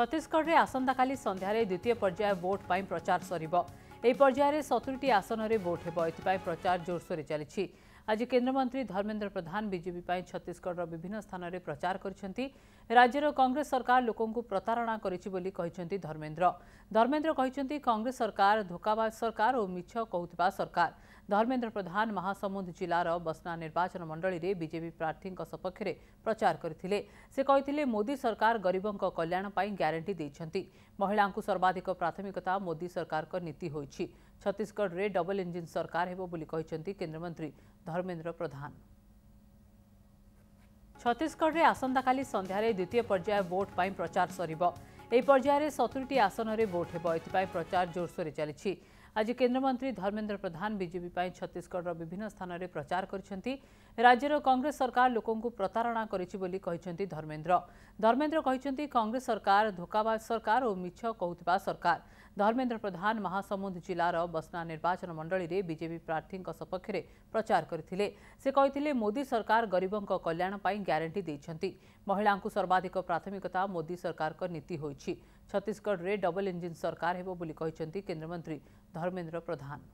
ଛତିଶଗଡ଼ରେ ଆସନ୍ତାକାଲି ସନ୍ଧ୍ୟାରେ ଦ୍ୱିତୀୟ ପର୍ଯ୍ୟାୟ ଭୋଟ୍ ପାଇଁ ପ୍ରଚାର ସରିବ ଏହି ପର୍ଯ୍ୟାୟରେ ସତୁରିଟି ଆସନରେ ଭୋଟ୍ ହେବ ଏଥିପାଇଁ ପ୍ରଚାର ଜୋରସୋରରେ ଚାଲିଛି आज केन्द्रमंत्री धर्मेन्द्र प्रधान विजेपी छत्तीशगढ़ विभिन्न स्थान में प्रचार कर राज्यर कंग्रेस सरकार लोक प्रतारणा करमेन्द्र धर्मेन्द्र कहते कंग्रेस सरकार धोखावाज सरकार और मिछ कह सरकार धर्मेन्द्र प्रधान महासमुंद जिलार बस्ना निर्वाचन मंडल में विजेपी प्रार्थी सपक्ष में प्रचार करते से कहते मोदी सरकार गरीबों कल्याणपी ग्यारंटी महिला सर्वाधिक प्राथमिकता मोदी सरकार नीति होती ଛତିଶଗଡ଼ରେ ଡବଲ ଇଞ୍ଜିନ୍ ସରକାର ହେବ ବୋଲି କହିଛନ୍ତି କେନ୍ଦ୍ରମନ୍ତ୍ରୀ ଧର୍ମେନ୍ଦ୍ର ପ୍ରଧାନ ଛତିଶଗଡ଼ରେ ଆସନ୍ତାକାଲି ସନ୍ଧ୍ୟାରେ ଦ୍ୱିତୀୟ ପର୍ଯ୍ୟାୟ ଭୋଟ୍ ପାଇଁ ପ୍ରଚାର ସରିବ ଏହି ପର୍ଯ୍ୟାୟରେ ସତୁରିଟି ଆସନରେ ଭୋଟ୍ ହେବ ଏଥିପାଇଁ ପ୍ରଚାର ଜୋରସୋରରେ ଚାଲିଛି आज केन्द्रमंत्री धर्मेन्द्र प्रधान विजेपी छत्तीशगढ़ विभिन्न स्थान में प्रचार कर राज्य कांग्रेस सरकार लोकं प्रतारणा कर धर्मेन्द्र कहते कंग्रेस सरकार धोखावाज सरकार और मिछ कह सरकार धर्मेन्द्र प्रधान महासमुंद जिलार बस्ना निर्वाचन मंडल में विजेपी प्रार्थी सपक्ष में प्रचार करते से कहते मोदी सरकार गरीबों कल्याणपी ग्यारंटी महिला सर्वाधिक प्राथमिकता मोदी सरकार नीति होती छत्तीशगढ़ डबल इंजिन सरकार होन्द्रमंत्री धर्मेन्द्र प्रधान